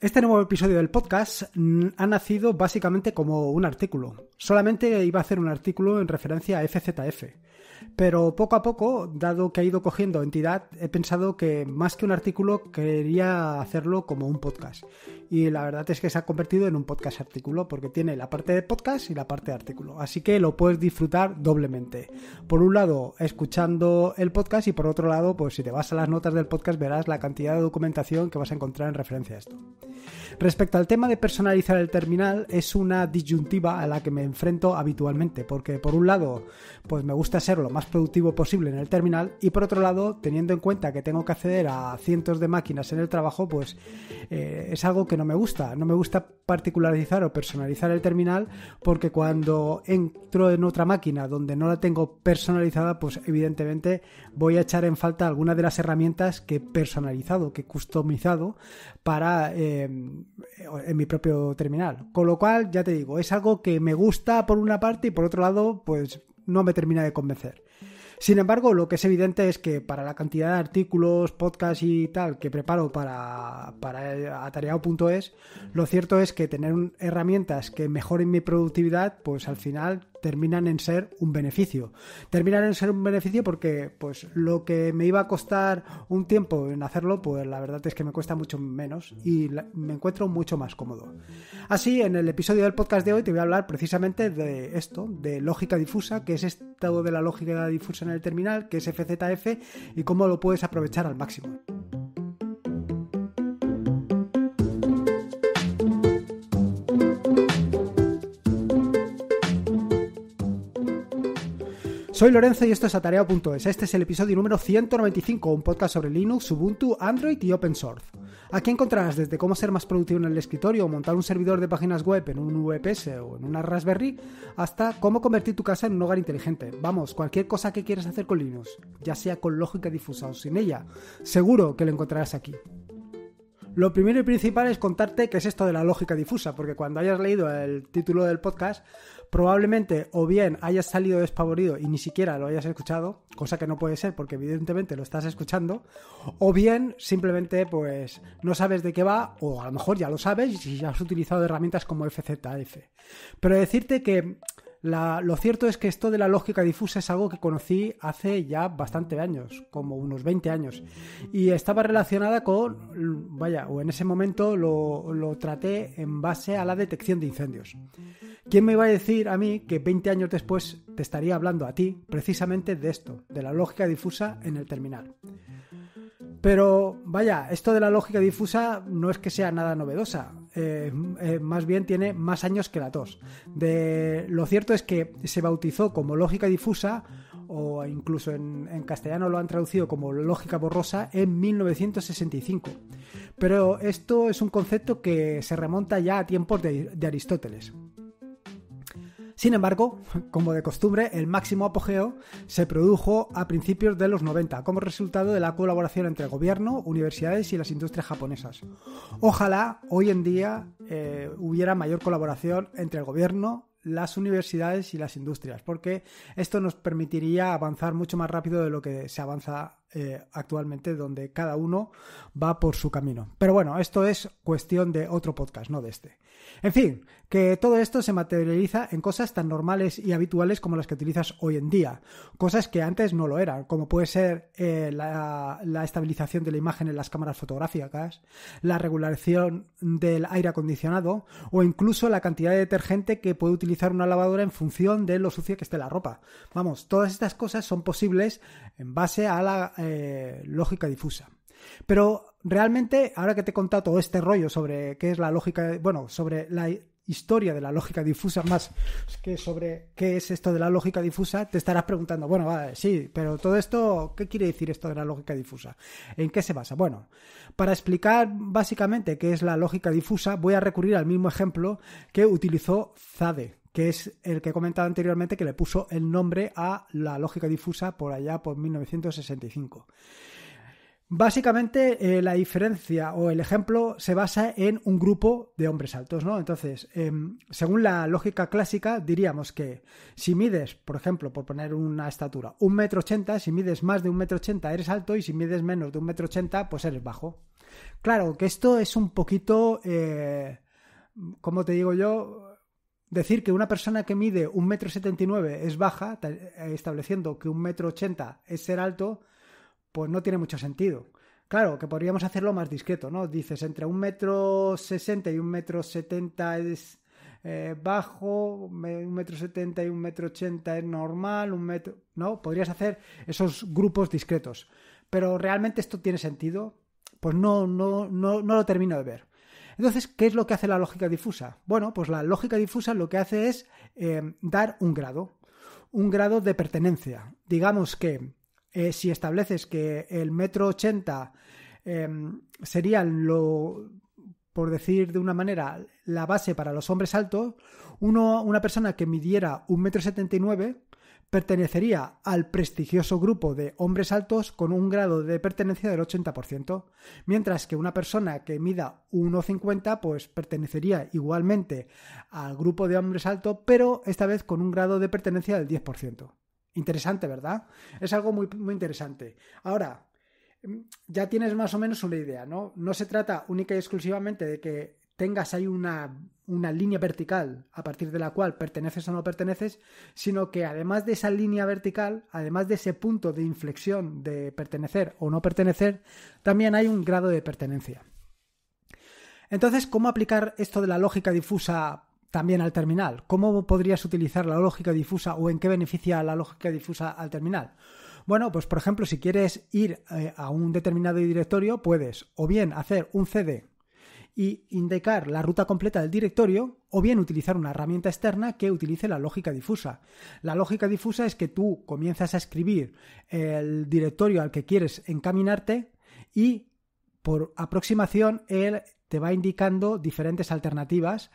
este nuevo episodio del podcast ha nacido básicamente como un artículo. Solamente iba a hacer un artículo en referencia a FZF. Pero poco a poco, dado que ha ido cogiendo entidad, he pensado que más que un artículo quería hacerlo como un podcast y la verdad es que se ha convertido en un podcast artículo porque tiene la parte de podcast y la parte de artículo. Así que lo puedes disfrutar doblemente. Por un lado, escuchando el podcast y por otro lado, pues si te vas a las notas del podcast verás la cantidad de documentación que vas a encontrar en referencia a esto. Respecto al tema de personalizar el terminal, es una disyuntiva a la que me enfrento habitualmente porque por un lado, pues me gusta ser lo más productivo posible en el terminal y por otro lado, teniendo en cuenta que tengo que acceder a cientos de máquinas en el trabajo, pues eh, es algo que no me gusta. No me gusta particularizar o personalizar el terminal porque cuando entro en otra máquina donde no la tengo personalizada, pues evidentemente voy a echar en falta alguna de las herramientas que he personalizado, que he customizado para eh, en mi propio terminal. Con lo cual, ya te digo, es algo que me gusta por una parte y por otro lado, pues no me termina de convencer. Sin embargo, lo que es evidente es que para la cantidad de artículos, podcasts y tal que preparo para, para atareado.es, lo cierto es que tener herramientas que mejoren mi productividad, pues al final terminan en ser un beneficio. Terminan en ser un beneficio porque pues lo que me iba a costar un tiempo en hacerlo, pues la verdad es que me cuesta mucho menos y me encuentro mucho más cómodo. Así, en el episodio del podcast de hoy te voy a hablar precisamente de esto, de lógica difusa, que es estado de la lógica difusa en el terminal, que es FZF y cómo lo puedes aprovechar al máximo. Soy Lorenzo y esto es Atareo.es. Este es el episodio número 195, un podcast sobre Linux, Ubuntu, Android y Open Source. Aquí encontrarás desde cómo ser más productivo en el escritorio o montar un servidor de páginas web en un VPS o en una Raspberry, hasta cómo convertir tu casa en un hogar inteligente. Vamos, cualquier cosa que quieras hacer con Linux, ya sea con lógica difusa o sin ella, seguro que lo encontrarás aquí. Lo primero y principal es contarte qué es esto de la lógica difusa, porque cuando hayas leído el título del podcast, probablemente o bien hayas salido despavorido y ni siquiera lo hayas escuchado, cosa que no puede ser porque evidentemente lo estás escuchando, o bien simplemente pues no sabes de qué va, o a lo mejor ya lo sabes y has utilizado herramientas como FZF. Pero decirte que lo cierto es que esto de la lógica difusa es algo que conocí hace ya bastante años, como unos 20 años, y estaba relacionada con, vaya, o en ese momento lo, lo traté en base a la detección de incendios. ¿Quién me iba a decir a mí que 20 años después te estaría hablando a ti precisamente de esto, de la lógica difusa en el terminal? Pero vaya, esto de la lógica difusa no es que sea nada novedosa. Eh, eh, más bien tiene más años que la tos. lo cierto es que se bautizó como lógica difusa, o incluso en, castellano lo han traducido como lógica borrosa, en 1965. Pero esto es un concepto que se remonta ya a tiempos de Aristóteles. Sin embargo, como de costumbre, el máximo apogeo se produjo a principios de los 90, como resultado de la colaboración entre el gobierno, universidades y las industrias japonesas. Ojalá hoy en día eh, hubiera mayor colaboración entre el gobierno, las universidades y las industrias, porque esto nos permitiría avanzar mucho más rápido de lo que se avanza eh, actualmente donde cada uno va por su camino. Pero bueno, esto es cuestión de otro podcast, no de este. En fin, que todo esto se materializa en cosas tan normales y habituales como las que utilizas hoy en día, cosas que antes no lo eran, como puede ser eh, la, la, estabilización de la imagen en las cámaras fotográficas, la regulación del aire acondicionado o incluso la cantidad de detergente que puede utilizar una lavadora en función de lo sucia que esté la ropa. Vamos, todas estas cosas son posibles en base a la eh, lógica difusa. Pero realmente, ahora que te he contado todo este rollo sobre qué es la lógica, bueno, sobre la historia de la lógica difusa más que sobre qué es esto de la lógica difusa, te estarás preguntando, bueno, sí, pero todo esto, ¿qué quiere decir esto de la lógica difusa? ¿En qué se basa? Bueno, para explicar básicamente qué es la lógica difusa, voy a recurrir al mismo ejemplo que utilizó Zade que es el que he comentado anteriormente que le puso el nombre a la lógica difusa por allá por 1965. Básicamente eh, la diferencia o el ejemplo se basa en un grupo de hombres altos, ¿no? Entonces, em, según la lógica clásica, diríamos que si mides, por ejemplo, por poner una estatura, un metro ochenta, si mides más de un metro ochenta eres alto y si mides menos de un metro ochenta, pues eres bajo. Claro que esto es un poquito, eh, ¿cómo te digo yo? Decir que una persona que mide 1,79m es baja, eh, estableciendo que 1,80m es ser alto, pues no tiene mucho sentido. Claro, que podríamos hacerlo más discreto, ¿no? Dices, entre 1,60m y 1,70m es eh, bajo, 1,70m y 1,80m es normal, un metro... ¿no? Podrías hacer esos grupos discretos. Pero realmente esto tiene sentido, pues no, no, no, no lo termino de ver. Entonces, ¿qué es lo que hace la lógica difusa? Bueno, pues la lógica difusa lo que hace es eh, dar un grado, un grado de pertenencia. Digamos que eh, si estableces que el metro ochenta em, sería lo, por decir de una manera, la base para los hombres altos, una persona que midiera un metro nueve, pertenecería al prestigioso grupo de hombres altos con un grado de pertenencia del 80%, mientras que una persona que mida 1,50 pues pertenecería igualmente al grupo de hombres altos, pero esta vez con un grado de pertenencia del 10%. Interesante, ¿verdad? Es algo muy, muy interesante. Ahora, mm, ya tienes más o menos una idea, ¿no? No se trata única y exclusivamente de que tengas ahí una, línea vertical a partir de la cual perteneces o no perteneces, sino que además de esa línea vertical, además de ese punto de inflexión de pertenecer o no pertenecer, también hay un grado de pertenencia. Entonces, ¿cómo aplicar esto de la lógica difusa también al terminal? ¿Cómo podrías utilizar la lógica difusa o en qué beneficia la lógica difusa al terminal? Bueno, pues por ejemplo, si quieres ir eh, a un determinado directorio, puedes o bien hacer un CD y indicar la ruta completa del directorio o bien utilizar una herramienta externa que utilice la lógica difusa. La lógica difusa es que tú comienzas a escribir el directorio al que quieres encaminarte y por aproximación él te va indicando diferentes alternativas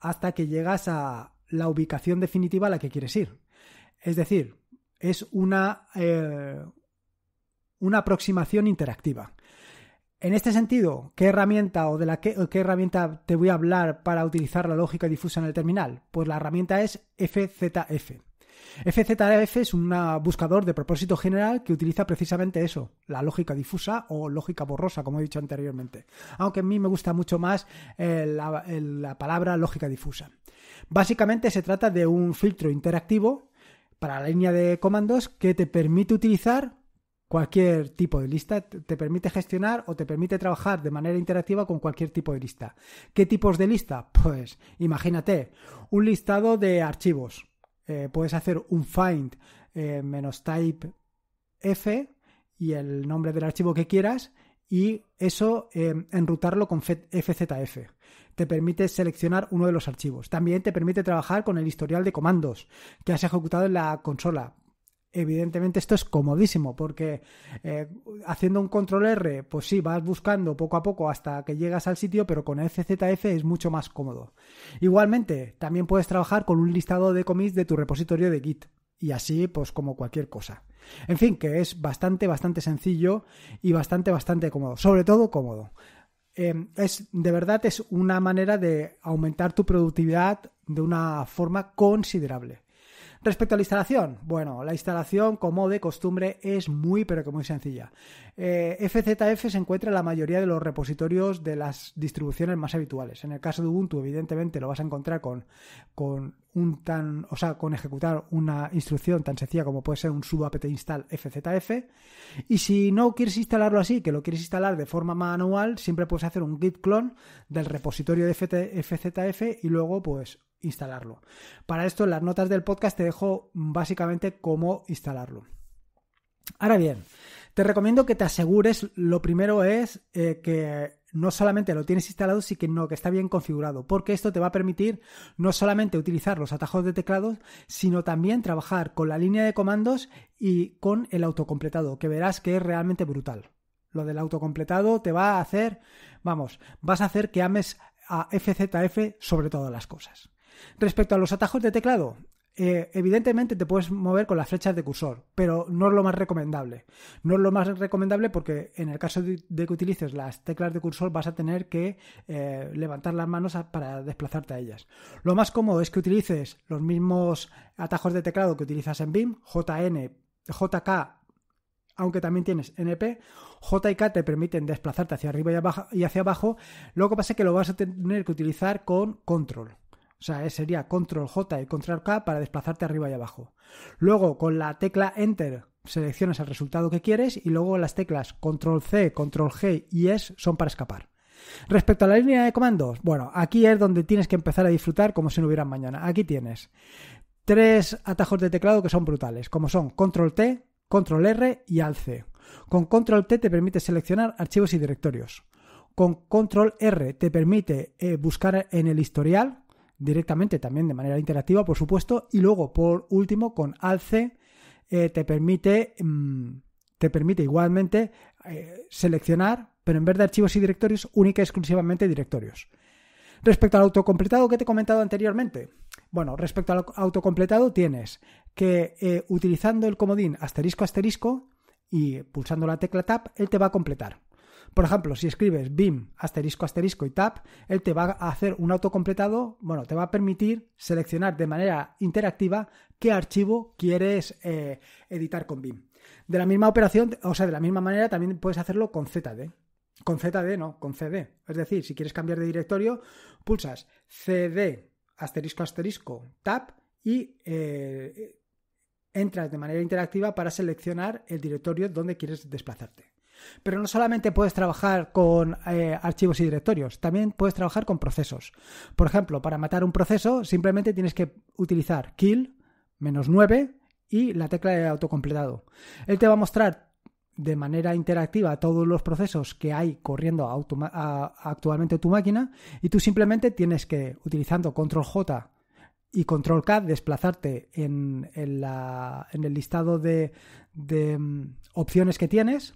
hasta que llegas a la ubicación definitiva a la que quieres ir. Es decir, es una, eh, una aproximación interactiva. En este sentido, ¿qué herramienta o de la qué herramienta te voy a hablar para utilizar la lógica difusa en el terminal? Pues la herramienta es FZF. FZF es un buscador de propósito general que utiliza precisamente eso, la lógica difusa o lógica borrosa, como he dicho anteriormente. Aunque a mí me gusta mucho más eh, eh, la palabra lógica difusa. Básicamente se trata de un filtro interactivo para la línea de comandos que te permite utilizar cualquier tipo de lista, te permite gestionar o te permite trabajar de manera interactiva con cualquier tipo de lista. ¿Qué tipos de lista? Pues imagínate, un listado de archivos. Eh, puedes hacer un find eh, menos type f y el nombre del archivo que quieras y eso em, enrutarlo con FZF. Te permite seleccionar uno de los archivos. También te permite trabajar con el historial de comandos que has ejecutado en la consola evidentemente esto es comodísimo porque eh, haciendo un control R, pues sí, vas buscando poco a poco hasta que llegas al sitio, pero con FZF es mucho más cómodo. Igualmente, también puedes trabajar con un listado de commits de tu repositorio de Git y así pues como cualquier cosa. En fin, que es bastante, bastante sencillo y bastante, bastante cómodo, sobre todo cómodo. Em, es de verdad es una manera de aumentar tu productividad de una forma considerable. Respecto a la instalación, bueno, la instalación, como de costumbre, es muy, pero que muy sencilla. FZF eh, se encuentra en la mayoría de los repositorios de las distribuciones más habituales. En el caso de Ubuntu, evidentemente, lo vas a encontrar con, con un tan, o sea, con ejecutar una instrucción tan sencilla como puede ser un sudo apt install fzf. Y si no quieres instalarlo así, que lo quieres instalar de forma manual, siempre puedes hacer un git clone del repositorio de FZF y luego, pues, instalarlo. Para esto, en las notas del podcast te dejo mm, básicamente cómo instalarlo. Ahora bien, te recomiendo que te asegures, lo primero es eh, que no solamente lo tienes instalado, sino que está bien configurado, porque esto te va a permitir no solamente utilizar los atajos de teclado, sino también trabajar con la línea de comandos y con el autocompletado, que verás que es realmente brutal. Lo del autocompletado te va a hacer, vamos, vas a hacer que ames a FZF sobre todas las cosas. Respecto a los atajos de teclado, eh, evidentemente te puedes mover con las flechas de cursor, pero no es lo más recomendable. No es lo más recomendable porque en el caso de, que utilices las teclas de cursor vas a tener que eh, levantar las manos para desplazarte a ellas. Lo más cómodo es que utilices los mismos atajos de teclado que utilizas en BIM, JN, JK, aunque también tienes NP, J y K te permiten desplazarte hacia arriba y, y hacia abajo. Lo que pasa es que lo vas a tener que utilizar con control. O sea, sería control J y control K para desplazarte arriba y abajo. Luego con la tecla Enter seleccionas el resultado que quieres y luego las teclas control C, control G y S son para escapar. Respecto a la línea de comandos, bueno, aquí es donde tienes que empezar a disfrutar como si no hubiera mañana. Aquí tienes tres atajos de teclado que son brutales, como son control T, control R y alt C. Con control T te permite seleccionar archivos y directorios. Con control R te permite eh, buscar en el historial directamente también de manera interactiva, por supuesto. Y luego, por último, con alce eh, te permite... Mm, te permite igualmente eh, seleccionar, pero en vez de archivos y directorios, única y exclusivamente directorios. Respecto al autocompletado que te he comentado anteriormente, bueno, respecto al autocompletado tienes que eh, utilizando el comodín asterisco asterisco y pulsando la tecla tab, él te va a completar. Por ejemplo, si escribes BIM asterisco asterisco y tab, él te va a hacer un autocompletado, bueno, te va a permitir seleccionar de manera interactiva qué archivo quieres eh, editar con BIM. De la misma operación, o sea, de la misma manera también puedes hacerlo con ZD. Con ZD no, con CD. Es decir, si quieres cambiar de directorio, pulsas CD asterisco asterisco tab y eh, entras de manera interactiva para seleccionar el directorio donde quieres desplazarte. Pero no solamente puedes trabajar con eh, archivos y directorios, también puedes trabajar con procesos. Por ejemplo, para matar un proceso simplemente tienes que utilizar kill, menos 9 y la tecla de autocompletado. Él te va a mostrar de manera interactiva todos los procesos que hay corriendo actualmente tu máquina y tú simplemente tienes que, utilizando control J y control K, desplazarte en, el listado de mm, opciones que tienes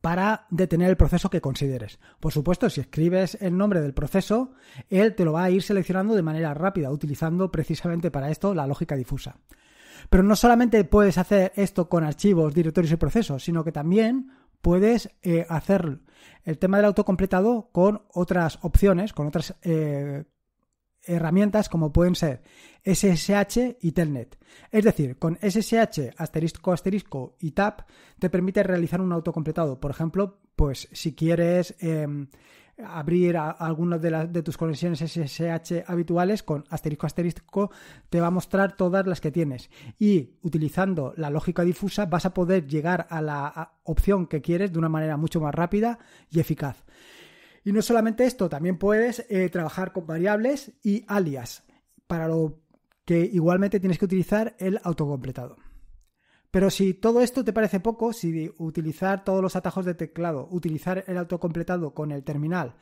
para detener el proceso que consideres. Por supuesto, si escribes el nombre del proceso, él te lo va a ir seleccionando de manera rápida, utilizando precisamente para esto la lógica difusa. Pero no solamente puedes hacer esto con archivos, directorios y procesos, sino que también puedes eh, hacer el tema del autocompletado con otras opciones, con otras eh, herramientas como pueden ser SSH y Telnet. Es decir, con SSH asterisco asterisco y TAP te permite realizar un autocompletado. Por ejemplo, pues si quieres em, abrir alguna de, de, tus conexiones SSH habituales con asterisco asterisco te va a mostrar todas las que tienes y utilizando la lógica difusa vas a poder llegar a la opción que quieres de una manera mucho más rápida y eficaz. Y no solamente esto, también puedes eh, trabajar con variables y alias, para lo que igualmente tienes que utilizar el autocompletado. Pero si todo esto te parece poco, si utilizar todos los atajos de teclado, utilizar el autocompletado con el terminal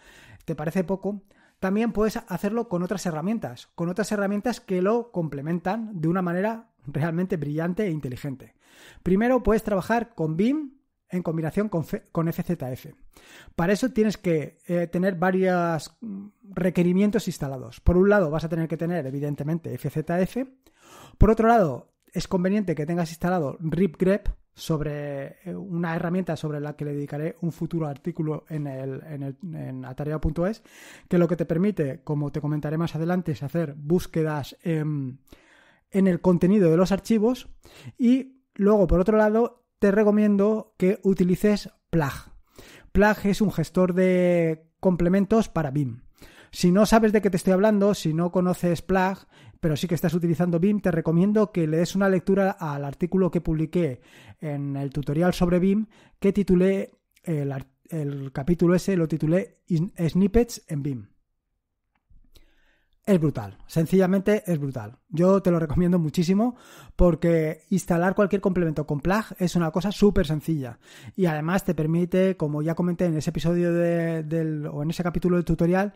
te parece poco, también puedes hacerlo con otras herramientas, con otras herramientas que lo complementan de una manera realmente brillante e inteligente. Primero puedes trabajar con BIM en combinación con, FZF. Para eso tienes que eh, tener varios mm, requerimientos instalados. Por un lado vas a tener que tener evidentemente FZF. Por otro lado es conveniente que tengas instalado RipGrep sobre eh, una herramienta sobre la que le dedicaré un futuro artículo en, el, en, el, atarea.es, que lo que te permite, como te comentaré más adelante, es hacer búsquedas en el contenido de los archivos y luego, por otro lado, te recomiendo que utilices Plug. Plug es un gestor de complementos para BIM. Si no sabes de qué te estoy hablando, si no conoces Plug, pero sí que estás utilizando BIM, te recomiendo que le des una lectura al artículo que publiqué en el tutorial sobre BIM, que titulé el, el capítulo ese, lo titulé Snippets en BIM es brutal, sencillamente es brutal. Yo te lo recomiendo muchísimo porque instalar cualquier complemento con Plag es una cosa súper sencilla y además te permite, como ya comenté en ese episodio de, o en ese capítulo del tutorial,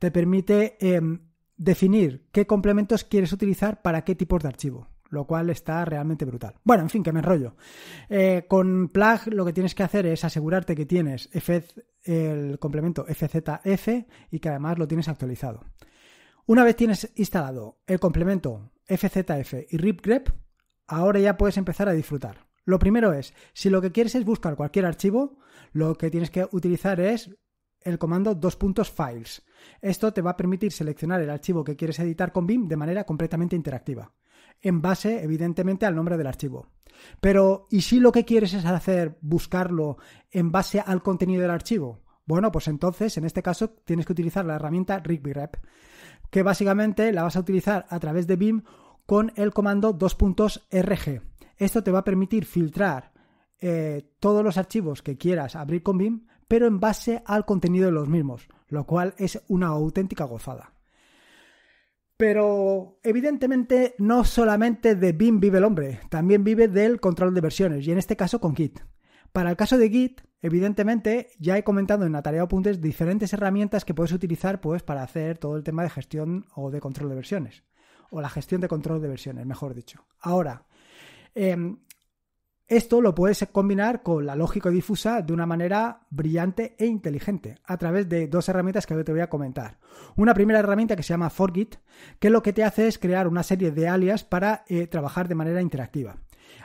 te permite em, definir qué complementos quieres utilizar para qué tipos de archivo lo cual está realmente brutal. Bueno, en fin, que me enrollo. Eh, con Plug lo que tienes que hacer es asegurarte que tienes el complemento FZF y que además lo tienes actualizado. Una vez tienes instalado el complemento FZF y RipGrep, ahora ya puedes empezar a disfrutar. Lo primero es, si lo que quieres es buscar cualquier archivo, lo que tienes que utilizar es el comando dos puntos files. Esto te va a permitir seleccionar el archivo que quieres editar con BIM de manera completamente interactiva, en base evidentemente al nombre del archivo. Pero, ¿y si lo que quieres es hacer buscarlo en base al contenido del archivo? Bueno, pues entonces, en este caso, tienes que utilizar la herramienta ripgrep que básicamente la vas a utilizar a través de BIM con el comando 2.rg. Esto te va a permitir filtrar eh, todos los archivos que quieras abrir con BIM, pero en base al contenido de los mismos, lo cual es una auténtica gozada. Pero evidentemente no solamente de BIM vive el hombre, también vive del control de versiones, y en este caso con Git. Para el caso de Git, evidentemente ya he comentado en la tarea de apuntes diferentes herramientas que puedes utilizar pues, para hacer todo el tema de gestión o de control de versiones, o la gestión de control de versiones, mejor dicho. Ahora, em, esto lo puedes combinar con la lógica difusa de una manera brillante e inteligente a través de dos herramientas que hoy te voy a comentar. Una primera herramienta que se llama Forgit, que lo que te hace es crear una serie de alias para eh, trabajar de manera interactiva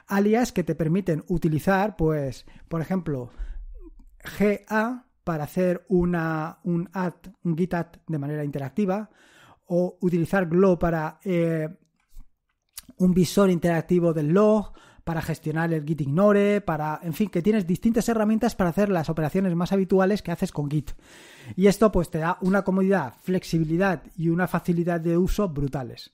alias que te permiten utilizar, pues, por ejemplo, GA para hacer una, un git de manera interactiva, o utilizar Glow para eh, un visor interactivo del log, para gestionar el git ignore, para, en fin, que tienes distintas herramientas para hacer las operaciones más habituales que haces con git. Y esto pues te da una comodidad, flexibilidad y una facilidad de uso brutales.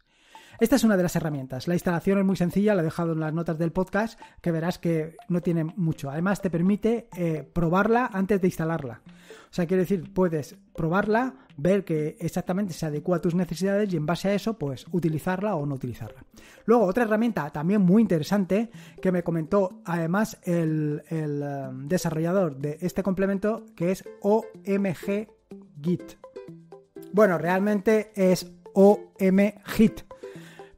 Esta es una de las herramientas. La instalación es muy sencilla, la he dejado en las notas del podcast, que verás que no tiene mucho. Además, te permite eh, probarla antes de instalarla. O sea, quiere decir, puedes probarla, ver que exactamente se adecua a tus necesidades y en base a eso, pues utilizarla o no utilizarla. Luego, otra herramienta también muy interesante que me comentó además el, um, desarrollador de este complemento, que es OMG Git. Bueno, realmente es OMGit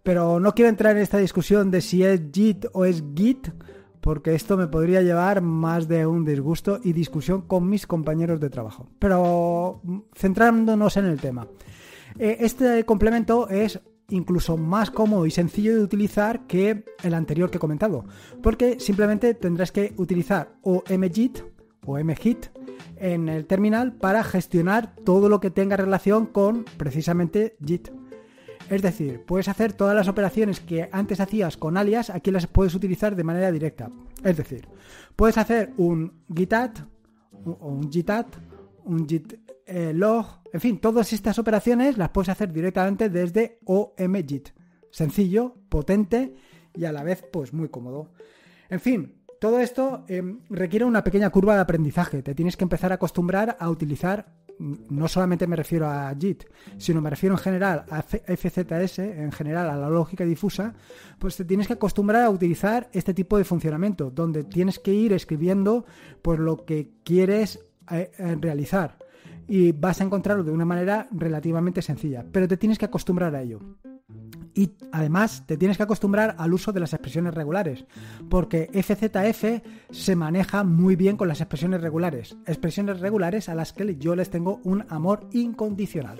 pero no quiero entrar en esta discusión de si es JIT o es Git, porque esto me podría llevar más de un disgusto y discusión con mis compañeros de trabajo. Pero mm, centrándonos en el tema. Eh, este complemento es incluso más cómodo y sencillo de utilizar que el anterior que he comentado, porque simplemente tendrás que utilizar o MJIT o MHIT en el terminal para gestionar todo lo que tenga relación con precisamente git. Es decir, puedes hacer todas las operaciones que antes hacías con alias, aquí las puedes utilizar de manera directa. Es decir, puedes hacer un gitat, un gitat, un git log, en fin, todas estas operaciones las puedes hacer directamente desde omgit. Sencillo, potente y a la vez pues muy cómodo. En fin, todo esto em, requiere una pequeña curva de aprendizaje. Te tienes que empezar a acostumbrar a utilizar no solamente me refiero a JIT, sino me refiero en general a FZS, en general a la lógica difusa, pues te tienes que acostumbrar a utilizar este tipo de funcionamiento, donde tienes que ir escribiendo lo que quieres eh, eh, realizar. Y vas a encontrarlo de una manera relativamente sencilla, pero te tienes que acostumbrar a ello. Y además te tienes que acostumbrar al uso de las expresiones regulares, porque FZF se maneja muy bien con las expresiones regulares, expresiones regulares a las que yo les tengo un amor incondicional.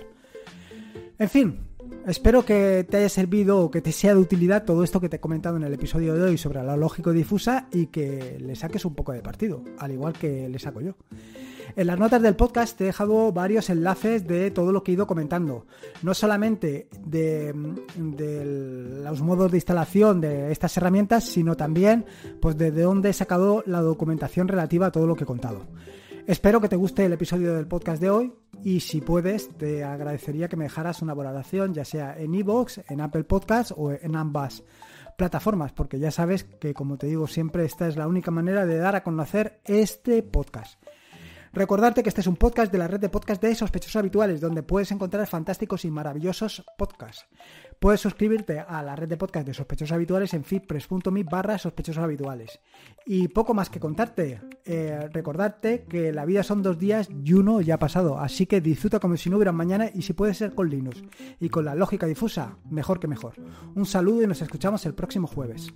En fin, espero que te haya servido o que te sea de utilidad todo esto que te he comentado en el episodio de hoy sobre la lógica difusa y que le saques un poco de partido, al igual que le saco yo. En las notas del podcast te he dejado varios enlaces de todo lo que he ido comentando. No solamente de, los modos de instalación de estas herramientas, sino también pues desde dónde he sacado la documentación relativa a todo lo que he contado. Espero que te guste el episodio del podcast de hoy y si puedes te agradecería que me dejaras una valoración ya sea en iVoox, en Apple Podcasts o en ambas plataformas porque ya sabes que como te digo siempre esta es la única manera de dar a conocer este podcast. Recordarte que este es un podcast de la red de podcast de sospechosos habituales, donde puedes encontrar fantásticos y maravillosos podcasts. Puedes suscribirte a la red de podcast de sospechosos habituales en fitpress.me barra sospechosos habituales. Y poco más que contarte, eh, recordarte que la vida son dos días y uno ya ha pasado, así que disfruta como si no hubiera mañana y si puede ser con Linux y con la lógica difusa, mejor que mejor. Un saludo y nos escuchamos el próximo jueves.